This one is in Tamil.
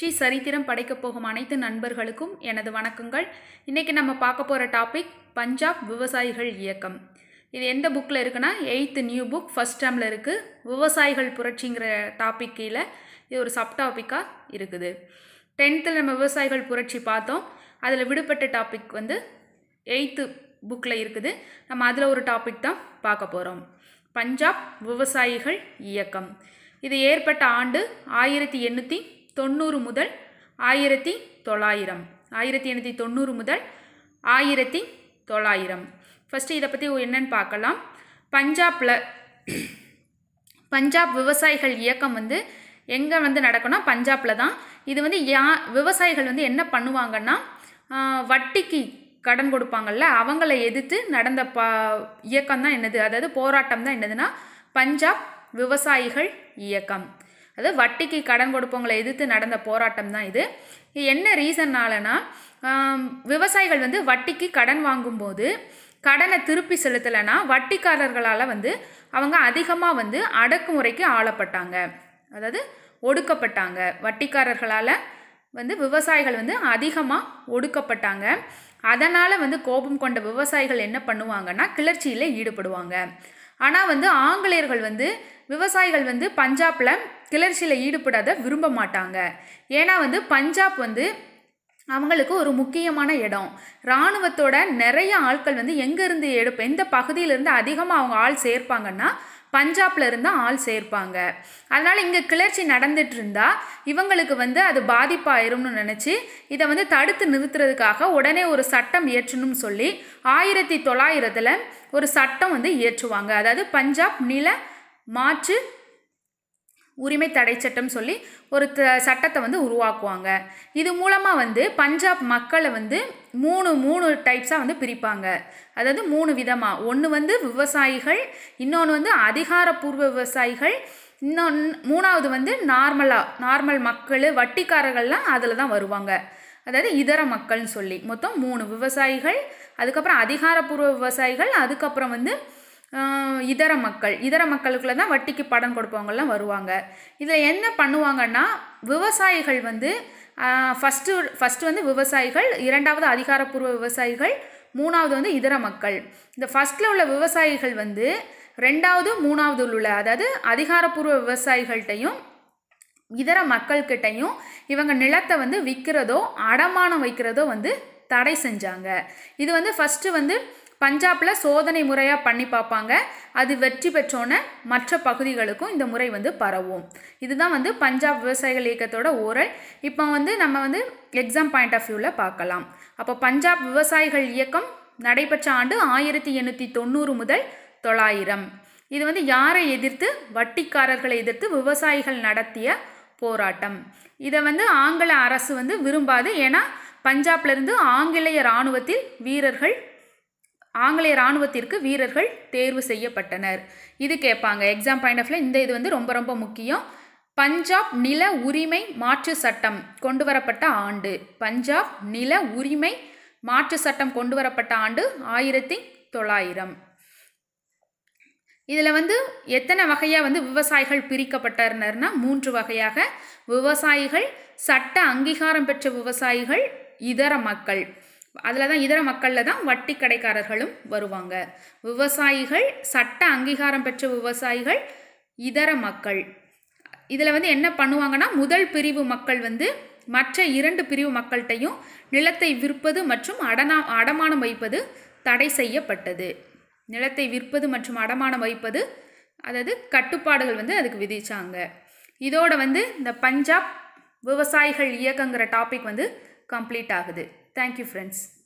வெற்றி சரித்திரம் படைக்கப் போகும் அனைத்து நண்பர்களுக்கும் எனது வணக்கங்கள் இன்றைக்கி நம்ம பார்க்க போகிற டாபிக் பஞ்சாப் விவசாயிகள் இயக்கம் இது எந்த புக்கில் இருக்குன்னா எயித்து நியூ புக் ஃபஸ்ட் டேமில் இருக்குது விவசாயிகள் புரட்சிங்கிற டாபிக் கீழே இது ஒரு சப் டாப்பிக்காக இருக்குது டென்த்தில் நம்ம விவசாயிகள் புரட்சி பார்த்தோம் அதில் விடுபட்ட டாபிக் வந்து எயித்து புக்கில் இருக்குது நம்ம அதில் ஒரு டாபிக் தான் பார்க்க போகிறோம் பஞ்சாப் விவசாயிகள் இயக்கம் இது ஏற்பட்ட ஆண்டு ஆயிரத்தி எண்ணூற்றி தொண்ணூறு முதல் ஆயிரத்தி தொள்ளாயிரம் ஆயிரத்தி எண்ணூற்றி தொண்ணூறு முதல் ஆயிரத்தி தொள்ளாயிரம் ஃபஸ்ட்டு இதை பற்றி என்னன்னு பார்க்கலாம் பஞ்சாப்பில் பஞ்சாப் விவசாயிகள் இயக்கம் வந்து எங்கே வந்து நடக்கணும் பஞ்சாப்பில் தான் இது வந்து யா விவசாயிகள் வந்து என்ன பண்ணுவாங்கன்னா வட்டிக்கு கடன் கொடுப்பாங்கள்ல அவங்கள எதிர்த்து நடந்த ப இயக்கம் தான் என்னது அதாவது போராட்டம் தான் என்னதுன்னா பஞ்சாப் விவசாயிகள் இயக்கம் அதாவது வட்டிக்கு கடன் கொடுப்பவங்களை எதிர்த்து நடந்த போராட்டம் தான் இது என்ன ரீசன்னாலனா விவசாயிகள் வந்து வட்டிக்கு கடன் வாங்கும்போது கடனை திருப்பி செலுத்தலைன்னா வட்டிக்காரர்களால் வந்து அவங்க அதிகமாக வந்து அடக்குமுறைக்கு ஆளப்பட்டாங்க அதாவது ஒடுக்கப்பட்டாங்க வட்டிக்காரர்களால் வந்து விவசாயிகள் வந்து அதிகமாக ஒடுக்கப்பட்டாங்க அதனால் வந்து கோபம் கொண்ட விவசாயிகள் என்ன பண்ணுவாங்கன்னா கிளர்ச்சியில் ஈடுபடுவாங்க ஆனால் வந்து ஆங்கிலேயர்கள் வந்து விவசாயிகள் வந்து பஞ்சாப்பில் கிளர்ச்சியில் ஈடுபடாத விரும்ப மாட்டாங்க ஏன்னா வந்து பஞ்சாப் வந்து அவங்களுக்கு ஒரு முக்கியமான இடம் இராணுவத்தோட நிறைய ஆட்கள் வந்து எங்கேருந்து எடுப்பு எந்த பகுதியிலேருந்து அதிகமாக அவங்க ஆள் சேர்ப்பாங்கன்னா பஞ்சாப்ல இருந்து ஆள் சேர்ப்பாங்க அதனால் இங்கே கிளர்ச்சி நடந்துட்டு இருந்தால் இவங்களுக்கு வந்து அது பாதிப்பாயிரும்னு நினச்சி இதை வந்து தடுத்து நிறுத்துறதுக்காக உடனே ஒரு சட்டம் இயற்றணும்னு சொல்லி ஆயிரத்தி தொள்ளாயிரத்தில் ஒரு சட்டம் வந்து இயற்றுவாங்க அதாவது பஞ்சாப் நில மாற்று உரிமை தடை சட்டம் சொல்லி ஒரு த சட்டத்தை வந்து உருவாக்குவாங்க இது மூலமாக வந்து பஞ்சாப் மக்களை வந்து மூணு மூணு டைப்ஸாக வந்து பிரிப்பாங்க அதாவது மூணு விதமாக ஒன்று வந்து விவசாயிகள் இன்னொன்று வந்து அதிகாரப்பூர்வ விவசாயிகள் இன்னொன்று மூணாவது வந்து நார்மலாக நார்மல் மக்கள் வட்டிக்காரர்கள்லாம் அதில் தான் வருவாங்க அதாவது இதர மக்கள்னு சொல்லி மொத்தம் மூணு விவசாயிகள் அதுக்கப்புறம் அதிகாரப்பூர்வ விவசாயிகள் அதுக்கப்புறம் வந்து இதர மக்கள் இதர மக்களுக்குள்ள தான் வட்டிக்கு படம் கொடுப்பவங்கள்லாம் வருவாங்க இதில் என்ன பண்ணுவாங்கன்னா விவசாயிகள் வந்து ஃபஸ்ட்டு ஃபஸ்ட்டு வந்து விவசாயிகள் இரண்டாவது அதிகாரப்பூர்வ விவசாயிகள் மூணாவது வந்து இதர மக்கள் இந்த ஃபஸ்ட்டில் உள்ள விவசாயிகள் வந்து ரெண்டாவது மூணாவது உள்ள அதாவது அதிகாரப்பூர்வ விவசாயிகள்கிட்டையும் இதர மக்கள்கிட்டையும் இவங்க நிலத்தை வந்து விற்கிறதோ அடமானம் வைக்கிறதோ வந்து தடை செஞ்சாங்க இது வந்து ஃபஸ்ட்டு வந்து பஞ்சாப்பில் சோதனை முறையாக பண்ணி பார்ப்பாங்க அது வெற்றி பெற்றோன்னே மற்ற பகுதிகளுக்கும் இந்த முறை வந்து பரவும் இதுதான் வந்து பஞ்சாப் விவசாயிகள் இயக்கத்தோட ஓரல் இப்போ வந்து நம்ம வந்து எக்ஸாம் பாயிண்ட் ஆஃப் வியூவில் பார்க்கலாம் அப்போ பஞ்சாப் விவசாயிகள் இயக்கம் நடைபெற்ற ஆண்டு ஆயிரத்தி எண்ணூற்றி தொண்ணூறு முதல் தொள்ளாயிரம் இது வந்து யாரை எதிர்த்து வட்டிக்காரர்களை எதிர்த்து விவசாயிகள் நடத்திய போராட்டம் இதை வந்து ஆங்கில அரசு வந்து விரும்பாது ஏன்னா பஞ்சாப்லேருந்து ஆங்கிலேய இராணுவத்தில் வீரர்கள் ஆங்கிலேய இராணுவத்திற்கு வீரர்கள் தேர்வு செய்யப்பட்டனர் இது கேட்பாங்க எக்ஸாம் பாயிண்ட் ஆஃப்ல இந்த இது வந்து ரொம்ப ரொம்ப முக்கியம் பஞ்சாப் நில உரிமை மாற்று சட்டம் கொண்டு வரப்பட்ட ஆண்டு பஞ்சாப் நில உரிமை மாற்று சட்டம் கொண்டு வரப்பட்ட ஆண்டு ஆயிரத்தி தொள்ளாயிரம் இதில் வந்து எத்தனை வகையாக வந்து விவசாயிகள் பிரிக்கப்பட்டனர்னா மூன்று வகையாக விவசாயிகள் சட்ட அங்கீகாரம் பெற்ற விவசாயிகள் இதர மக்கள் அதில் தான் இதர மக்களில் தான் வட்டி கடைக்காரர்களும் வருவாங்க விவசாயிகள் சட்ட அங்கீகாரம் பெற்ற விவசாயிகள் இதர மக்கள் இதில் வந்து என்ன பண்ணுவாங்கன்னா முதல் பிரிவு மக்கள் வந்து மற்ற இரண்டு பிரிவு மக்கள்கிட்டையும் நிலத்தை விற்பது மற்றும் அடனா அடமானம் வைப்பது தடை செய்யப்பட்டது நிலத்தை விற்பது மற்றும் அடமானம் வைப்பது அதாவது கட்டுப்பாடுகள் வந்து அதுக்கு விதித்தாங்க இதோட வந்து இந்த பஞ்சாப் விவசாயிகள் இயக்கங்கிற டாபிக் வந்து கம்ப்ளீட் ஆகுது Thank you friends.